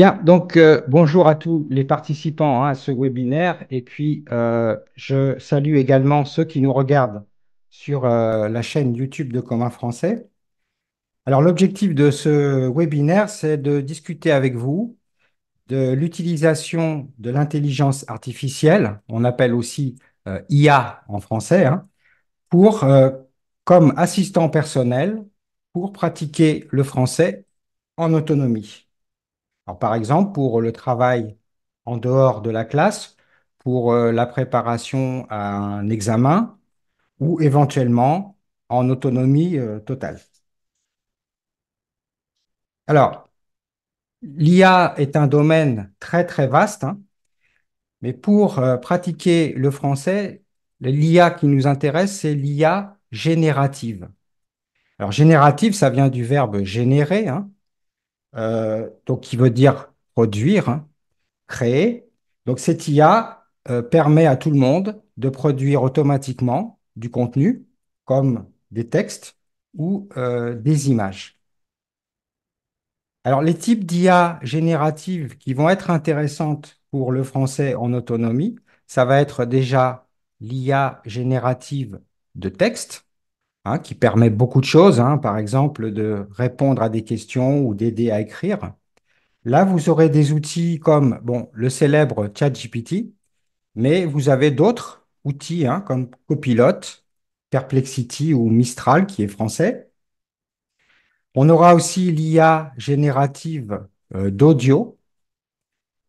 Bien, donc euh, bonjour à tous les participants hein, à ce webinaire et puis euh, je salue également ceux qui nous regardent sur euh, la chaîne YouTube de Commun Français. Alors l'objectif de ce webinaire, c'est de discuter avec vous de l'utilisation de l'intelligence artificielle, on appelle aussi IA en français, hein, pour, comme assistant personnel pour pratiquer le français en autonomie par exemple, pour le travail en dehors de la classe, pour euh, la préparation à un examen ou éventuellement en autonomie euh, totale. Alors, l'IA est un domaine très très vaste, hein, mais pour euh, pratiquer le français, l'IA qui nous intéresse, c'est l'IA générative. Alors générative, ça vient du verbe générer, hein, euh, donc qui veut dire produire, hein, créer. Donc cette IA euh, permet à tout le monde de produire automatiquement du contenu comme des textes ou euh, des images. Alors, les types d'IA génératives qui vont être intéressantes pour le français en autonomie, ça va être déjà l'IA générative de texte, Hein, qui permet beaucoup de choses, hein. par exemple de répondre à des questions ou d'aider à écrire. Là, vous aurez des outils comme bon, le célèbre ChatGPT, mais vous avez d'autres outils hein, comme Copilot, Perplexity ou Mistral, qui est français. On aura aussi l'IA générative euh, d'audio,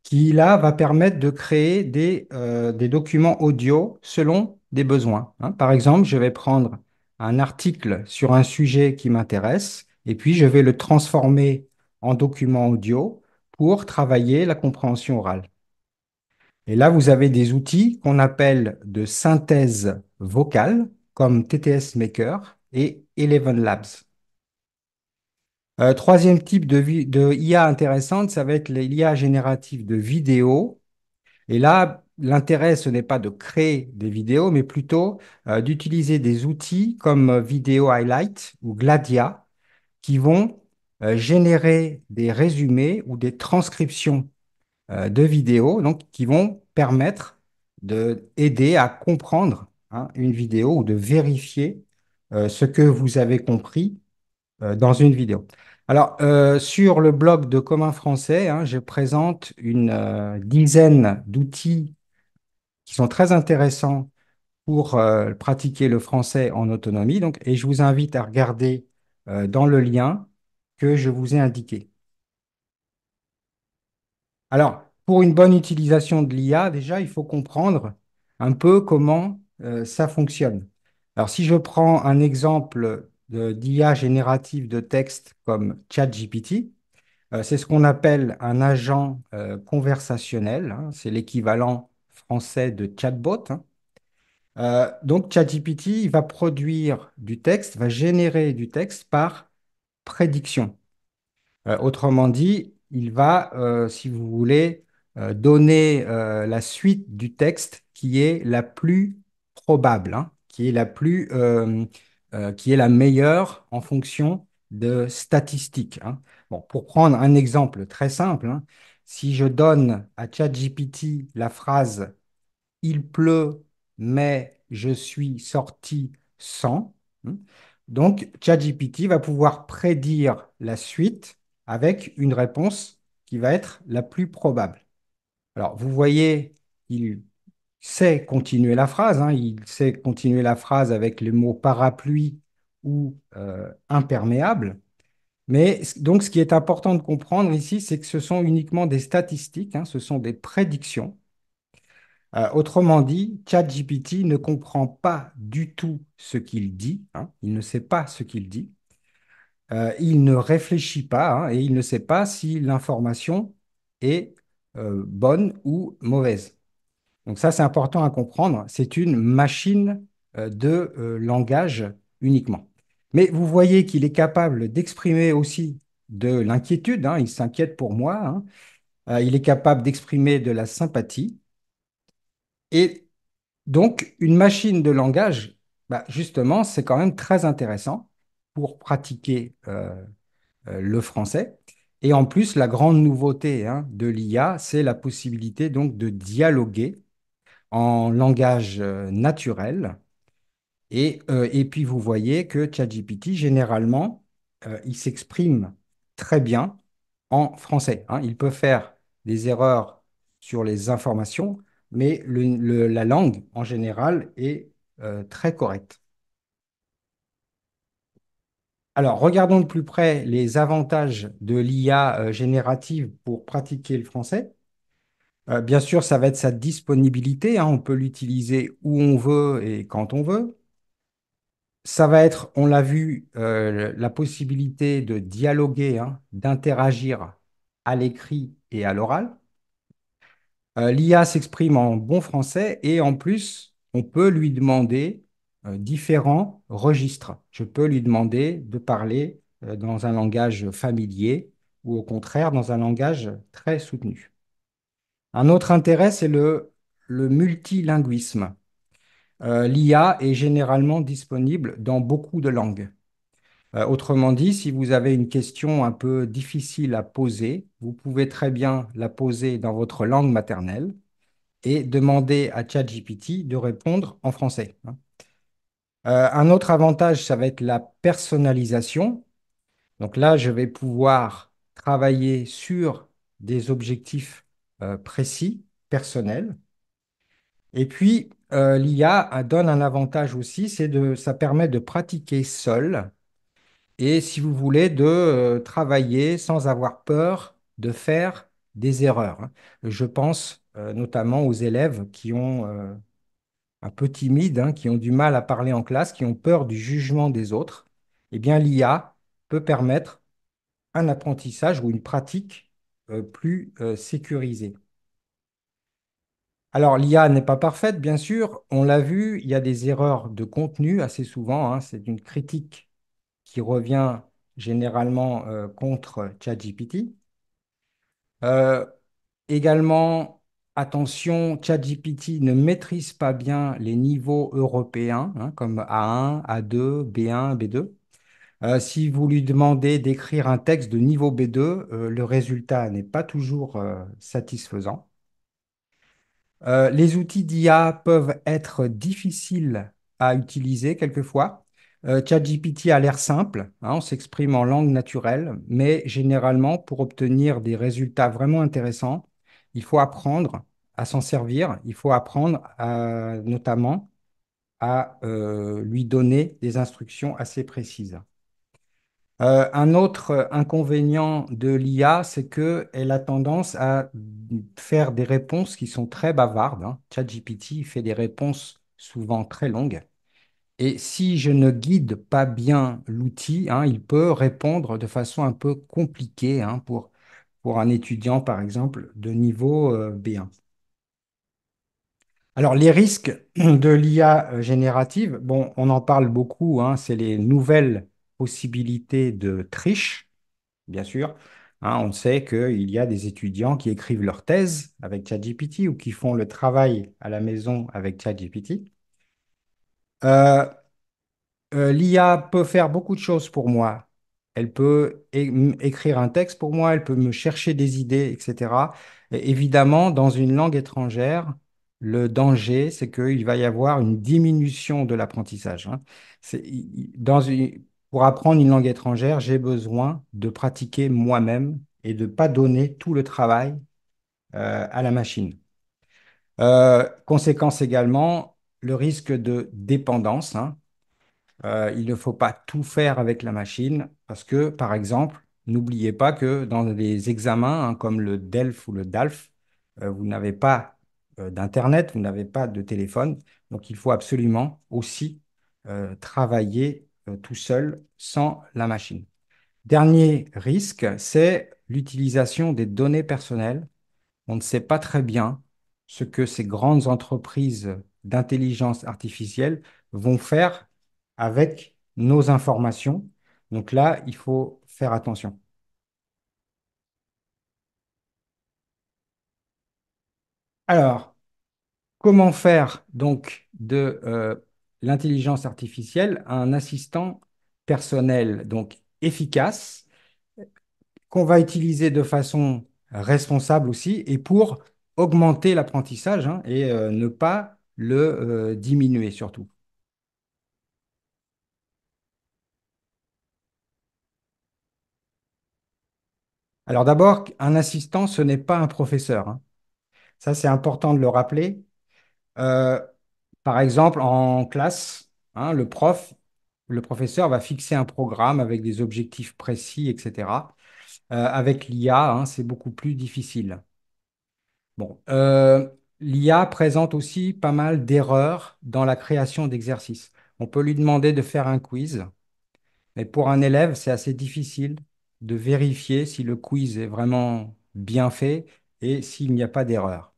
qui là va permettre de créer des, euh, documents audio selon des besoins. Par exemple, je vais prendre un article sur un sujet qui m'intéresse et puis je vais le transformer en document audio pour travailler la compréhension orale. Et là, vous avez des outils qu'on appelle de synthèse vocale, comme TTS Maker et Eleven Labs. Euh, troisième type de, de IA intéressante, ça va être l'IA générative de vidéo. Et là, l'intérêt, ce n'est pas de créer des vidéos, mais plutôt euh, d'utiliser des outils comme euh, Video Highlight ou Gladia qui vont euh, générer des résumés ou des transcriptions de vidéos, donc qui vont permettre d'aider à comprendre hein, une vidéo ou de vérifier ce que vous avez compris dans une vidéo. Alors, sur le blog de Commun Français, hein, je présente une dizaine d'outils qui sont très intéressants pour euh, pratiquer le français en autonomie. Donc, et je vous invite à regarder euh, dans le lien que je vous ai indiqué. Alors, pour une bonne utilisation de l'IA, déjà, il faut comprendre un peu comment euh, ça fonctionne. Alors, si je prends un exemple d'IA générative de texte comme ChatGPT, c'est ce qu'on appelle un agent conversationnel. Hein. c'est l'équivalent de chatbot. Hein. Euh, donc ChatGPT il va produire du texte, va générer du texte par prédiction. Euh, autrement dit, il va, euh, si vous voulez, donner la suite du texte qui est la plus probable, hein, qui est la plus, qui est la meilleure en fonction de statistiques. Hein. pour prendre un exemple très simple, si je donne à ChatGPT la phrase il pleut, mais je suis sorti sans. Hmm. Donc, ChatGPT va pouvoir prédire la suite avec une réponse qui va être la plus probable. Alors, vous voyez, il sait continuer la phrase, hein. il sait continuer la phrase avec les mots parapluie ou euh, imperméable. Mais donc, ce qui est important de comprendre ici, c'est que ce sont uniquement des statistiques, hein. ce sont des prédictions. Euh, autrement dit, ChatGPT ne comprend pas du tout ce qu'il dit, hein. il ne sait pas ce qu'il dit, euh, il ne réfléchit pas hein, et il ne sait pas si l'information est euh, bonne ou mauvaise. Donc ça, c'est important à comprendre, c'est une machine de langage uniquement. Mais vous voyez qu'il est capable d'exprimer aussi de l'inquiétude, hein. il s'inquiète pour moi, il est capable d'exprimer de la sympathie, et donc, une machine de langage, bah, justement, c'est quand même très intéressant pour pratiquer euh, euh, le français. Et en plus, la grande nouveauté hein, de l'IA, c'est la possibilité donc de dialoguer en langage euh, naturel. Et, et puis, vous voyez que ChatGPT, généralement, il s'exprime très bien en français. Hein. Il peut faire des erreurs sur les informations, mais la langue en général est euh, très correcte. Alors, regardons de plus près les avantages de l'IA euh, générative pour pratiquer le français. Euh, bien sûr, ça va être sa disponibilité, hein, on peut l'utiliser où on veut et quand on veut. Ça va être, on l'a vu, la possibilité de dialoguer, hein, d'interagir à l'écrit et à l'oral. Euh, L'IA s'exprime en bon français et en plus, on peut lui demander euh, différents registres. Je peux lui demander de parler euh, dans un langage familier ou au contraire dans un langage très soutenu. Un autre intérêt, c'est le, multilinguisme. L'IA est généralement disponible dans beaucoup de langues. Euh, autrement dit, si vous avez une question un peu difficile à poser, vous pouvez très bien la poser dans votre langue maternelle et demander à ChatGPT de répondre en français. Hein. Euh, un autre avantage, ça va être la personnalisation. Donc là, je vais pouvoir travailler sur des objectifs euh, précis, personnels. Et puis, l'IA donne un avantage aussi, c'est de, ça permet de pratiquer seul et si vous voulez, de euh, travailler sans avoir peur de faire des erreurs. Hein. Je pense euh, notamment aux élèves qui ont euh, un peu timide, hein, qui ont du mal à parler en classe, qui ont peur du jugement des autres. Eh bien, l'IA peut permettre un apprentissage ou une pratique plus sécurisée. Alors, l'IA n'est pas parfaite, bien sûr. On l'a vu, il y a des erreurs de contenu assez souvent. Hein. C'est une critique qui revient généralement euh, contre ChatGPT. Euh, également, attention, ChatGPT ne maîtrise pas bien les niveaux européens, hein, comme A1, A2, B1, B2. si vous lui demandez d'écrire un texte de niveau B2, euh, le résultat n'est pas toujours satisfaisant. les outils d'IA peuvent être difficiles à utiliser quelquefois. Euh, ChatGPT a l'air simple, hein, on s'exprime en langue naturelle, mais généralement, pour obtenir des résultats vraiment intéressants, il faut apprendre à s'en servir, il faut apprendre notamment à euh, lui donner des instructions assez précises. Euh, un autre inconvénient de l'IA, c'est qu'elle a tendance à faire des réponses qui sont très bavardes. Hein. ChatGPT fait des réponses souvent très longues. Et si je ne guide pas bien l'outil, hein, il peut répondre de façon un peu compliquée hein, pour, pour un étudiant, par exemple, de niveau euh, B1. Alors, les risques de l'IA euh, générative, bon, on en parle beaucoup, hein, c'est les nouvelles possibilités de triche, bien sûr. on sait qu'il y a des étudiants qui écrivent leur thèse avec ChatGPT ou qui font le travail à la maison avec ChatGPT. Euh, euh, l'IA peut faire beaucoup de choses pour moi. Elle peut écrire un texte pour moi, elle peut me chercher des idées, etc. évidemment, dans une langue étrangère, le danger, c'est qu'il va y avoir une diminution de l'apprentissage. Hein. pour apprendre une langue étrangère, j'ai besoin de pratiquer moi-même et de ne pas donner tout le travail euh, à la machine. conséquence également, le risque de dépendance. Hein. Euh, il ne faut pas tout faire avec la machine parce que, par exemple, n'oubliez pas que dans les examens hein, comme le DELF ou le DALF, euh, vous n'avez pas euh, d'Internet, vous n'avez pas de téléphone. Donc, il faut absolument aussi travailler tout seul sans la machine. Dernier risque, c'est l'utilisation des données personnelles. On ne sait pas très bien ce que ces grandes entreprises d'intelligence artificielle vont faire avec nos informations. Donc là, il faut faire attention. Alors, comment faire donc de euh, l'intelligence artificielle un assistant personnel donc efficace qu'on va utiliser de façon responsable aussi et pour augmenter l'apprentissage hein, et euh, ne pas le euh, diminuer surtout. Alors d'abord, un assistant, ce n'est pas un professeur. Hein. Ça, c'est important de le rappeler. Euh, par exemple, en classe, hein, le prof, le professeur va fixer un programme avec des objectifs précis, etc. Euh, avec l'IA, hein, c'est beaucoup plus difficile. Bon, l'IA présente aussi pas mal d'erreurs dans la création d'exercices. On peut lui demander de faire un quiz, mais pour un élève, c'est assez difficile de vérifier si le quiz est vraiment bien fait et s'il n'y a pas d'erreur.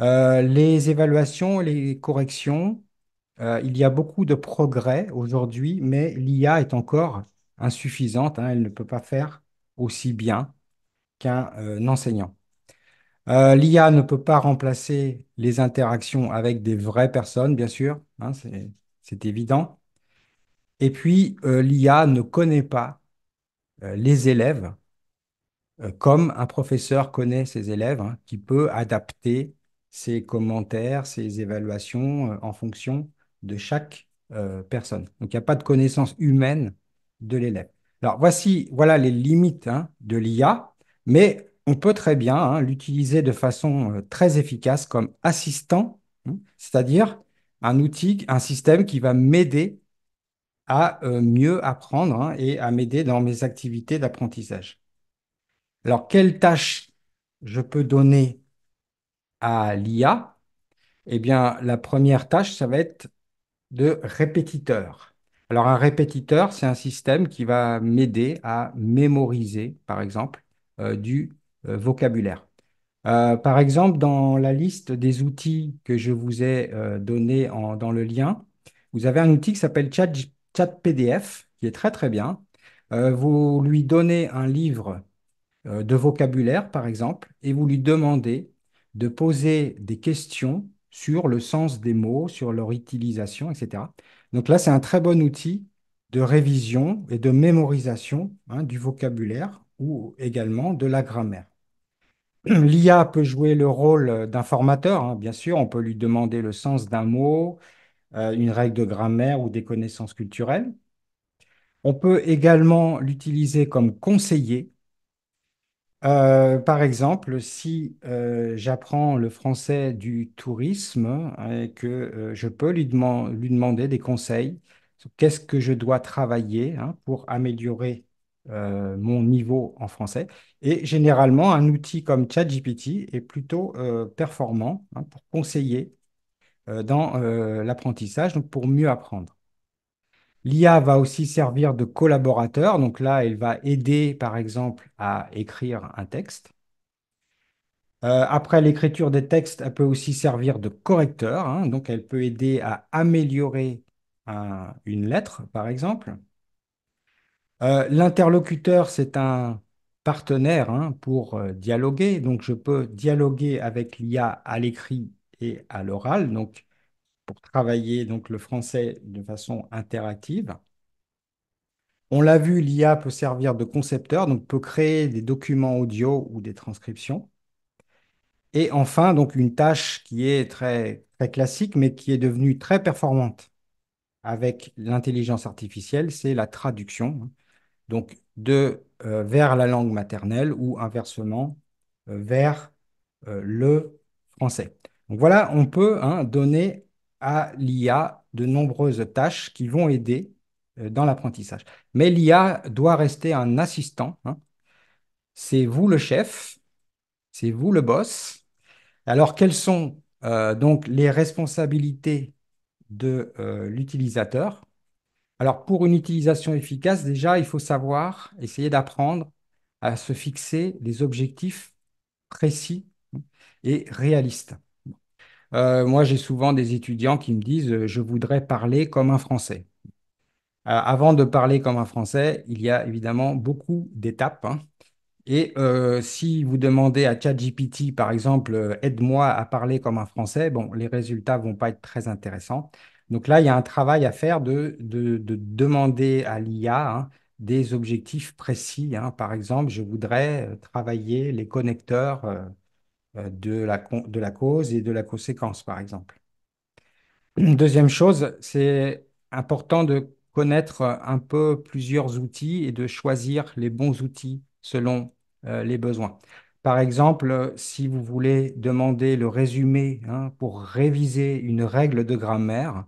Euh, les évaluations, les corrections, euh, il y a beaucoup de progrès aujourd'hui, mais l'IA est encore insuffisante, hein. elle ne peut pas faire aussi bien qu'un euh, enseignant. Euh, L'IA ne peut pas remplacer les interactions avec des vraies personnes, bien sûr, hein, c'est évident. Et puis, euh, l'IA ne connaît pas euh, les élèves comme un professeur connaît ses élèves, hein, qui peut adapter ses commentaires, ses évaluations en fonction de chaque personne. Donc, il n'y a pas de connaissance humaine de l'élève. Alors, voici, voilà les limites hein, de l'IA, mais on peut très bien hein, l'utiliser de façon euh, très efficace comme assistant, hein, c'est-à-dire un outil, un système qui va m'aider à euh, mieux apprendre hein, et à m'aider dans mes activités d'apprentissage. Alors, quelles tâches je peux donner à l'IA Eh bien, la première tâche, ça va être de répétiteur. Alors, un répétiteur, c'est un système qui va m'aider à mémoriser, par exemple, euh, du euh, vocabulaire. Euh, par exemple, dans la liste des outils que je vous ai euh, donné dans le lien, vous avez un outil qui s'appelle Chat, Chat, PDF, qui est très très bien. vous lui donnez un livre de vocabulaire, par exemple, et vous lui demandez de poser des questions sur le sens des mots, sur leur utilisation, etc. Donc là, c'est un très bon outil de révision et de mémorisation hein, du vocabulaire ou également de la grammaire. L'IA peut jouer le rôle d'informateur, hein, bien sûr. On peut lui demander le sens d'un mot, euh, une règle de grammaire ou des connaissances culturelles. On peut également l'utiliser comme conseiller. Euh, par exemple, si euh, j'apprends le français du tourisme hein, et que je peux lui, demander des conseils, qu'est-ce que je dois travailler hein, pour améliorer euh, mon niveau en français. Et généralement, un outil comme ChatGPT est plutôt euh, performant hein, pour conseiller euh, dans l'apprentissage, donc pour mieux apprendre. L'IA va aussi servir de collaborateur, donc là, elle va aider, par exemple, à écrire un texte. après l'écriture des textes, elle peut aussi servir de correcteur, hein. donc elle peut aider à améliorer une lettre, par exemple. Euh, l'interlocuteur, c'est un partenaire hein, pour euh, dialoguer. Donc, je peux dialoguer avec l'IA à l'écrit et à l'oral, donc pour travailler donc, le français de façon interactive. On l'a vu, l'IA peut servir de concepteur, donc peut créer des documents audio ou des transcriptions. Et enfin, donc une tâche qui est très, très classique, mais qui est devenue très performante avec l'intelligence artificielle, c'est la traduction. Hein donc de, euh, vers la langue maternelle ou inversement euh, vers euh, le français. Donc voilà, on peut hein, donner à l'IA de nombreuses tâches qui vont aider dans l'apprentissage. Mais l'IA doit rester un assistant. Hein. C'est vous le chef, c'est vous le boss. Alors quelles sont donc les responsabilités de l'utilisateur alors, pour une utilisation efficace, déjà, il faut savoir, essayer d'apprendre à se fixer des objectifs précis et réalistes. Euh, moi, j'ai souvent des étudiants qui me disent euh, Je voudrais parler comme un Français. Euh, avant de parler comme un Français, il y a évidemment beaucoup d'étapes. Hein. Et si vous demandez à ChatGPT, par exemple, aide-moi à parler comme un Français, bon, les résultats ne vont pas être très intéressants. Donc là, il y a un travail à faire de, demander à l'IA hein, des objectifs précis. Hein. Par exemple, je voudrais euh, travailler les connecteurs euh, euh, de, la, cause et de la conséquence, par exemple. Deuxième chose, c'est important de connaître un peu plusieurs outils et de choisir les bons outils selon les besoins. Par exemple, si vous voulez demander le résumé hein, pour réviser une règle de grammaire,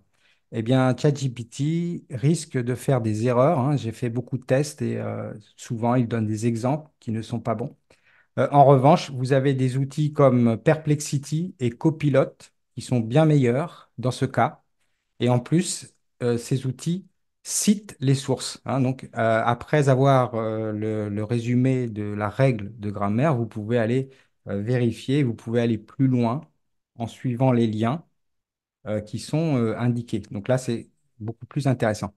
eh bien, ChatGPT risque de faire des erreurs. Hein. J'ai fait beaucoup de tests et euh, souvent, il donne des exemples qui ne sont pas bons. Euh, en revanche, vous avez des outils comme Perplexity et Copilot qui sont bien meilleurs dans ce cas. Et en plus, euh, ces outils citent les sources. Hein. Donc, après avoir le, résumé de la règle de grammaire, vous pouvez aller vérifier, vous pouvez aller plus loin en suivant les liens euh, qui sont euh, indiqués. Donc là, c'est beaucoup plus intéressant.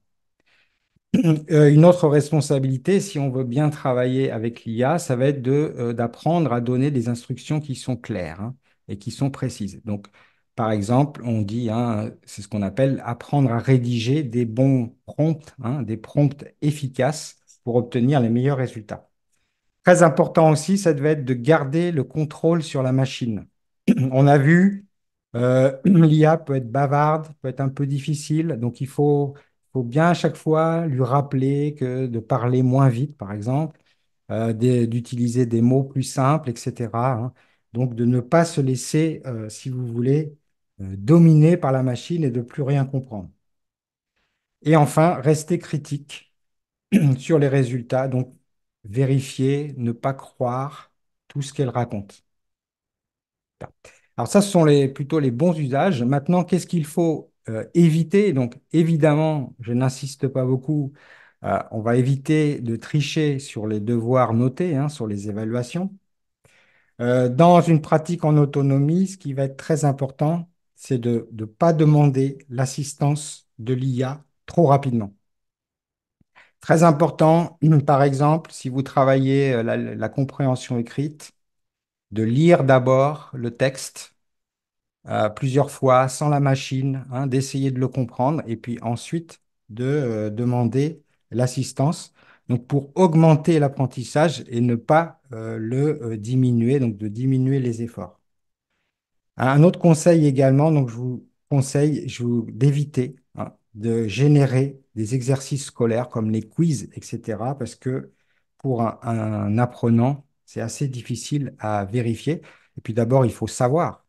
Euh, une autre responsabilité, si on veut bien travailler avec l'IA, ça va être d'apprendre à donner des instructions qui sont claires hein, et qui sont précises. Donc, par exemple, on dit, hein, c'est ce qu'on appelle apprendre à rédiger des bons prompts, hein, des prompts efficaces pour obtenir les meilleurs résultats. Très important aussi, ça devait être de garder le contrôle sur la machine. On a vu euh, L'IA peut être bavarde, peut être un peu difficile, donc il faut, bien à chaque fois lui rappeler que de parler moins vite, par exemple, euh, d'utiliser des mots plus simples, etc. Hein. Donc de ne pas se laisser, euh, si vous voulez, dominer par la machine et de plus rien comprendre. Et enfin, rester critique sur les résultats, donc vérifier, ne pas croire tout ce qu'elle raconte. Alors ça, ce sont les, plutôt les bons usages. Maintenant, qu'est-ce qu'il faut euh, éviter Donc évidemment, je n'insiste pas beaucoup, euh, on va éviter de tricher sur les devoirs notés, hein, sur les évaluations. Euh, dans une pratique en autonomie, ce qui va être très important, c'est de ne pas demander l'assistance de l'IA trop rapidement. Très important, par exemple, si vous travaillez la compréhension écrite, de lire d'abord le texte euh, plusieurs fois sans la machine, hein, d'essayer de le comprendre et puis ensuite de euh, demander l'assistance. Donc pour augmenter l'apprentissage et ne pas euh, le diminuer, donc de diminuer les efforts. Un autre conseil également, donc je vous conseille, je vous d'éviter hein, de générer des exercices scolaires comme les quiz, etc. Parce que pour un apprenant, c'est assez difficile à vérifier. Et puis d'abord, il faut savoir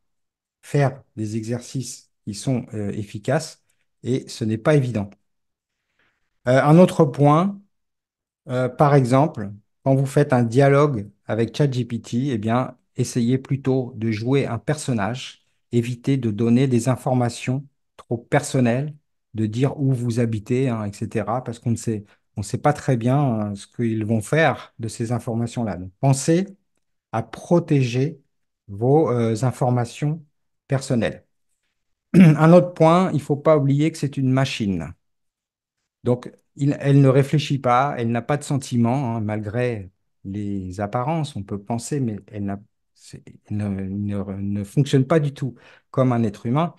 faire des exercices qui sont euh, efficaces et ce n'est pas évident. Euh, un autre point, euh, par exemple, quand vous faites un dialogue avec ChatGPT, eh bien, essayez plutôt de jouer un personnage, évitez de donner des informations trop personnelles, de dire où vous habitez, hein, etc., parce qu'on ne sait, on sait pas très bien hein, ce qu'ils vont faire de ces informations-là. Donc, pensez à protéger vos informations personnel. Un autre point, il ne faut pas oublier que c'est une machine. Donc, elle ne réfléchit pas, elle n'a pas de sentiments, hein, malgré les apparences, on peut penser, mais elle, ne, ne, fonctionne pas du tout comme un être humain.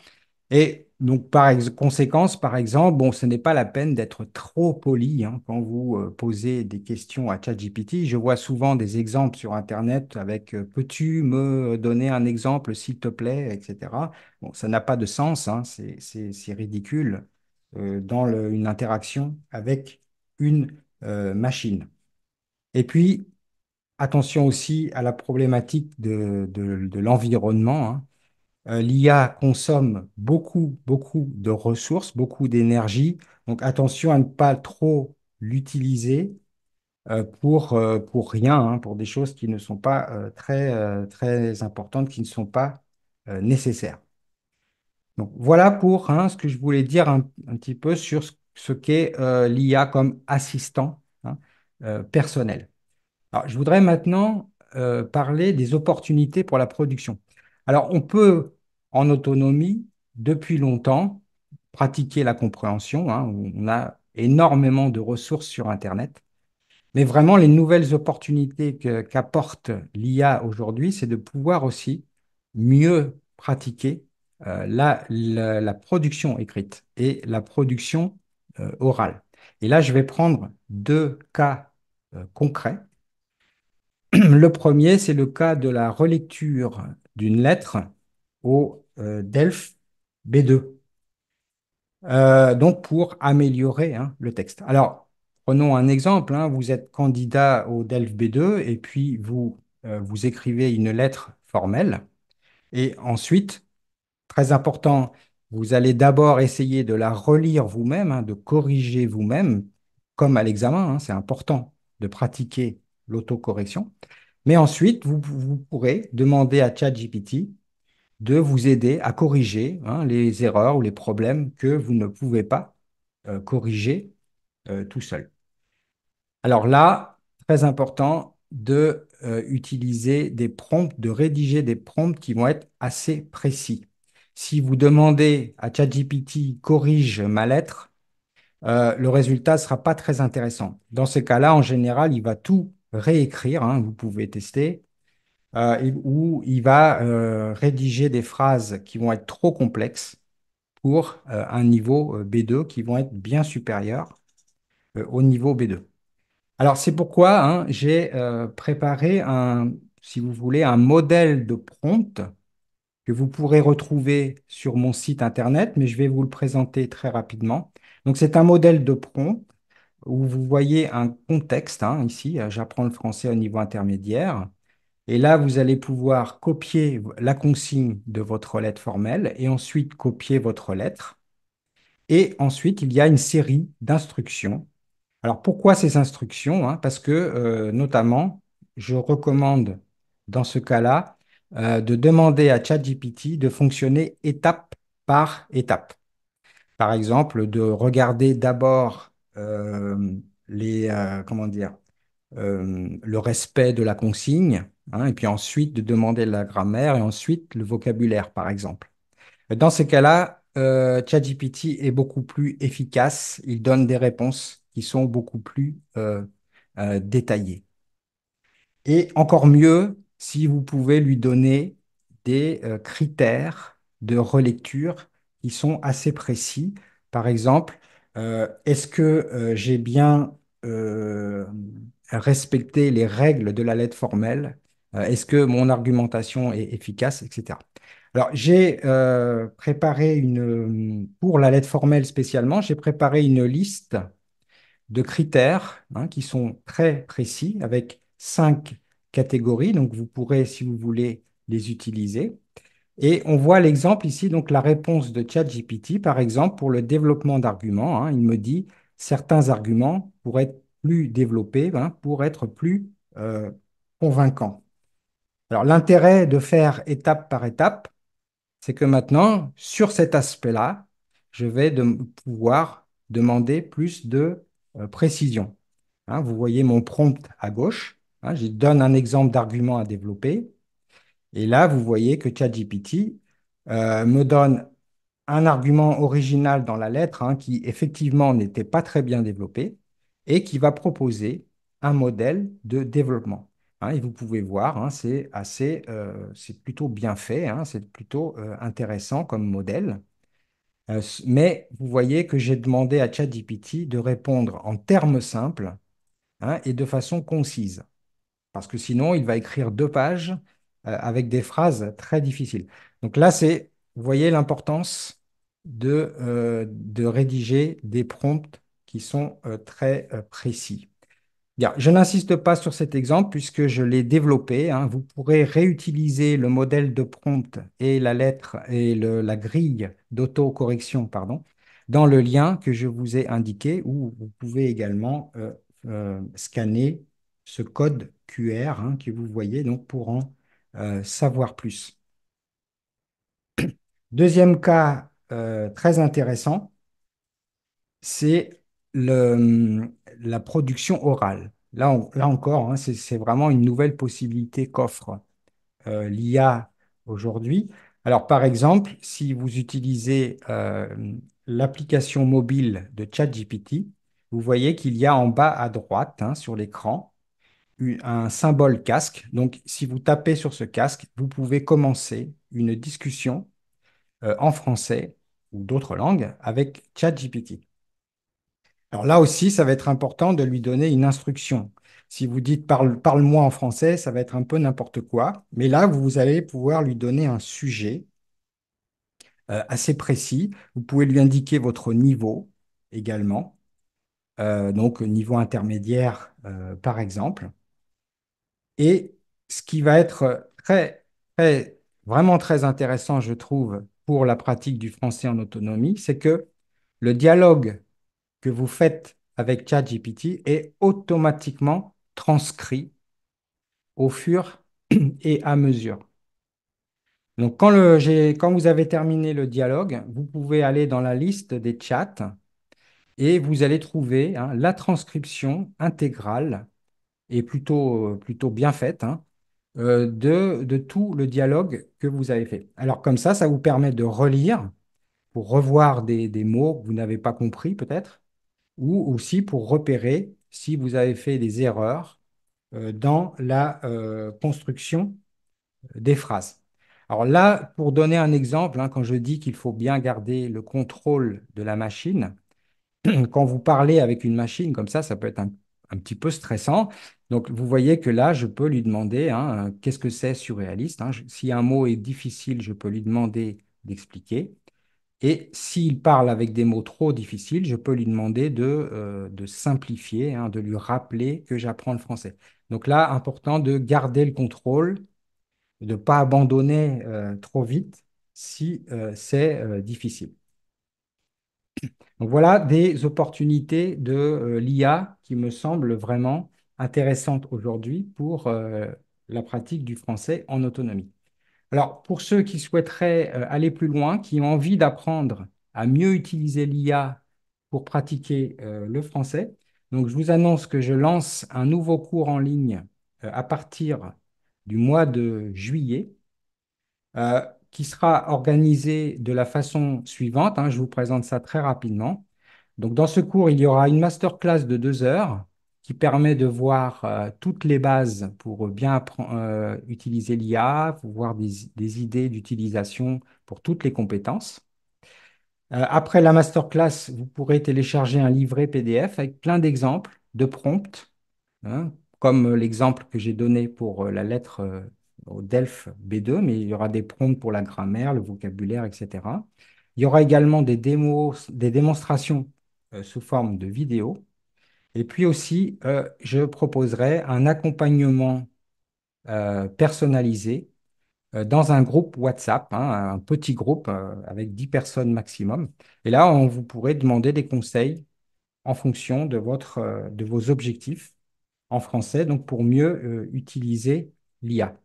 Et donc, par conséquence, par exemple, bon, ce n'est pas la peine d'être trop poli hein, quand vous euh, posez des questions à ChatGPT. Je vois souvent des exemples sur Internet avec euh, Peux-tu me donner un exemple, s'il te plaît, etc. Bon, ça n'a pas de sens, hein, c'est ridicule euh, dans une interaction avec une machine. Et puis, attention aussi à la problématique de, l'environnement. Hein. Euh, L'IA consomme beaucoup, beaucoup de ressources, beaucoup d'énergie. Donc attention à ne pas trop l'utiliser euh, euh, pour, rien, hein, pour des choses qui ne sont pas très, importantes, qui ne sont pas nécessaires. Donc voilà pour hein, ce que je voulais dire un, petit peu sur ce, qu'est l'IA comme assistant hein, personnel. je voudrais maintenant parler des opportunités pour la production. Alors, on peut, en autonomie, depuis longtemps, pratiquer la compréhension. Hein, on a énormément de ressources sur Internet. Mais vraiment, les nouvelles opportunités qu'apporte l'IA aujourd'hui, c'est de pouvoir aussi mieux pratiquer euh, la, production écrite et la production euh, orale. Et là, je vais prendre deux cas euh, concrets. Le premier, c'est le cas de la relecture d'une lettre au euh, DELF B2. Euh, donc pour améliorer hein, le texte. Alors, prenons un exemple, hein. vous êtes candidat au DELF B2 et puis vous, euh, vous écrivez une lettre formelle. Et ensuite, très important, vous allez d'abord essayer de la relire vous-même, hein, de corriger vous-même, comme à l'examen, c'est important de pratiquer l'autocorrection. Mais ensuite, vous, pourrez demander à ChatGPT de vous aider à corriger hein, les erreurs ou les problèmes que vous ne pouvez pas euh, corriger euh, tout seul. Alors là, très important de euh, utiliser des prompts, de rédiger des prompts qui vont être assez précis. Si vous demandez à ChatGPT corrige ma lettre, le résultat ne sera pas très intéressant. Dans ces cas-là, en général, il va tout réécrire, hein, vous pouvez tester, euh, où il va euh, rédiger des phrases qui vont être trop complexes pour euh, un niveau B2 qui vont être bien supérieurs au niveau B2. Alors c'est pourquoi hein, j'ai préparé un, si vous voulez, un modèle de prompt que vous pourrez retrouver sur mon site internet, mais je vais vous le présenter très rapidement. Donc c'est un modèle de prompt où vous voyez un contexte. Hein, ici, j'apprends le français au niveau intermédiaire. Et là, vous allez pouvoir copier la consigne de votre lettre formelle et ensuite copier votre lettre. Et ensuite, il y a une série d'instructions. Alors, pourquoi ces instructions hein? Parce que, euh, notamment, je recommande, dans ce cas-là, euh, de demander à ChatGPT de fonctionner étape par étape. Par exemple, de regarder d'abord euh, les, euh, comment dire, euh, le respect de la consigne, hein, et puis ensuite de demander la grammaire et ensuite le vocabulaire, par exemple. Dans ces cas-là, euh, ChatGPT est beaucoup plus efficace. Il donne des réponses qui sont beaucoup plus détaillées. Et encore mieux, si vous pouvez lui donner des critères de relecture qui sont assez précis. Par exemple, euh, est-ce que euh, j'ai bien euh, respecté les règles de la lettre formelle Est-ce que mon argumentation est efficace, etc. Alors, j'ai préparé une, pour la lettre formelle spécialement, j'ai préparé une liste de critères hein, qui sont très précis avec cinq catégories. Donc, vous pourrez, si vous voulez, les utiliser. Et on voit l'exemple ici, donc la réponse de ChatGPT, par exemple, pour le développement d'arguments. Hein. il me dit certains arguments pourraient être plus développés, hein, pour être plus euh, convaincants. Alors l'intérêt de faire étape par étape, c'est que maintenant, sur cet aspect-là, je vais pouvoir demander plus de euh, précision. Hein. vous voyez mon prompt à gauche. je donne un exemple d'argument à développer. Et là, vous voyez que ChatGPT euh, me donne un argument original dans la lettre hein, qui effectivement n'était pas très bien développé et qui va proposer un modèle de développement. Hein, et vous pouvez voir, hein, c'est assez, euh, plutôt bien fait, c'est plutôt euh, intéressant comme modèle. mais vous voyez que j'ai demandé à ChatGPT de répondre en termes simples et de façon concise, parce que sinon il va écrire deux pages euh, avec des phrases très difficiles. Donc là, c'est, vous voyez l'importance de, euh, de rédiger des prompts qui sont euh, très précis. je n'insiste pas sur cet exemple puisque je l'ai développé. Hein. Vous pourrez réutiliser le modèle de prompt et la lettre et la grille d'autocorrection pardon, dans le lien que je vous ai indiqué où vous pouvez également scanner ce code QR hein, que vous voyez donc pour en euh, savoir plus. Deuxième cas euh, très intéressant, c'est la production orale. Là, là encore, hein, c'est vraiment une nouvelle possibilité qu'offre euh, l'IA aujourd'hui. Alors, par exemple, si vous utilisez l'application mobile de ChatGPT, vous voyez qu'il y a en bas à droite hein, sur l'écran un symbole casque. Donc, si vous tapez sur ce casque, vous pouvez commencer une discussion euh, en français ou d'autres langues avec ChatGPT. Alors là aussi, ça va être important de lui donner une instruction. Si vous dites parle, moi en français, ça va être un peu n'importe quoi. Mais là, vous allez pouvoir lui donner un sujet euh, assez précis. Vous pouvez lui indiquer votre niveau également. Euh, donc niveau intermédiaire, par exemple. Et ce qui va être très, vraiment très intéressant, je trouve, pour la pratique du français en autonomie, c'est que le dialogue que vous faites avec ChatGPT est automatiquement transcrit au fur et à mesure. Donc, quand, vous avez terminé le dialogue, vous pouvez aller dans la liste des chats et vous allez trouver hein, la transcription intégrale plutôt, plutôt bien faite, hein, euh, de, tout le dialogue que vous avez fait. Alors comme ça, ça vous permet de relire pour revoir des, mots que vous n'avez pas compris peut-être, ou aussi pour repérer si vous avez fait des erreurs euh, dans la euh, construction des phrases. Alors là, pour donner un exemple, hein, quand je dis qu'il faut bien garder le contrôle de la machine, quand vous parlez avec une machine comme ça, ça peut être un un petit peu stressant. Donc, vous voyez que là, je peux lui demander hein, qu'est-ce que c'est surréaliste. Hein. Si un mot est difficile, je peux lui demander d'expliquer. Et s'il parle avec des mots trop difficiles, je peux lui demander de, euh, simplifier, hein, de lui rappeler que j'apprends le français. Donc là, important de garder le contrôle, de ne pas abandonner euh, trop vite si euh, c'est difficile. Donc voilà des opportunités de euh, l'IA qui me semblent vraiment intéressantes aujourd'hui pour euh, la pratique du français en autonomie. Alors pour ceux qui souhaiteraient euh, aller plus loin, qui ont envie d'apprendre à mieux utiliser l'IA pour pratiquer le français, donc je vous annonce que je lance un nouveau cours en ligne à partir du mois de juillet qui sera organisé de la façon suivante. Hein, je vous présente ça très rapidement. Donc, dans ce cours, il y aura une masterclass de deux heures qui permet de voir euh, toutes les bases pour bien euh, utiliser l'IA, voir des, idées d'utilisation pour toutes les compétences. Euh, après la masterclass, vous pourrez télécharger un livret PDF avec plein d'exemples, de prompts, hein, comme l'exemple que j'ai donné pour la lettre au DELF B2, mais il y aura des prompts pour la grammaire, le vocabulaire, etc. Il y aura également des démos, des démonstrations euh, sous forme de vidéos. Et puis aussi, euh, je proposerai un accompagnement euh, personnalisé dans un groupe WhatsApp, hein, un petit groupe avec 10 personnes maximum. Et là, on vous pourrait demander des conseils en fonction de, votre, de vos objectifs en français, donc pour mieux utiliser l'IA.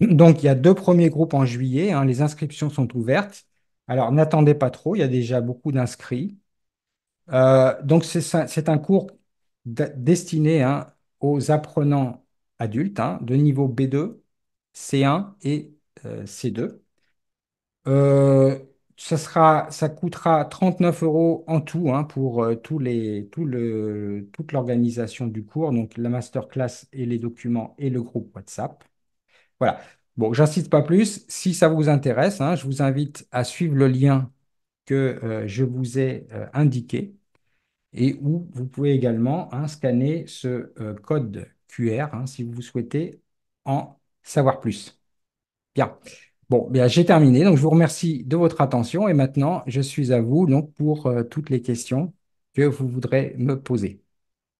Donc, il y a deux premiers groupes en juillet. Hein. les inscriptions sont ouvertes. Alors, n'attendez pas trop, il y a déjà beaucoup d'inscrits. Euh, donc, c'est un cours destiné hein, aux apprenants adultes hein, de niveau B2, C1 et euh, C2. Euh, ça, sera, ça coûtera 39 euros en tout pour les, le, toute l'organisation du cours, donc la masterclass et les documents et le groupe WhatsApp. Voilà. Bon, j'insiste pas plus. Si ça vous intéresse, hein, je vous invite à suivre le lien que euh, je vous ai euh, indiqué et où vous pouvez également hein, scanner ce euh, code QR hein, si vous souhaitez en savoir plus. Bien. Bon, bien, j'ai terminé. Donc, je vous remercie de votre attention et maintenant, je suis à vous donc, pour toutes les questions que vous voudrez me poser.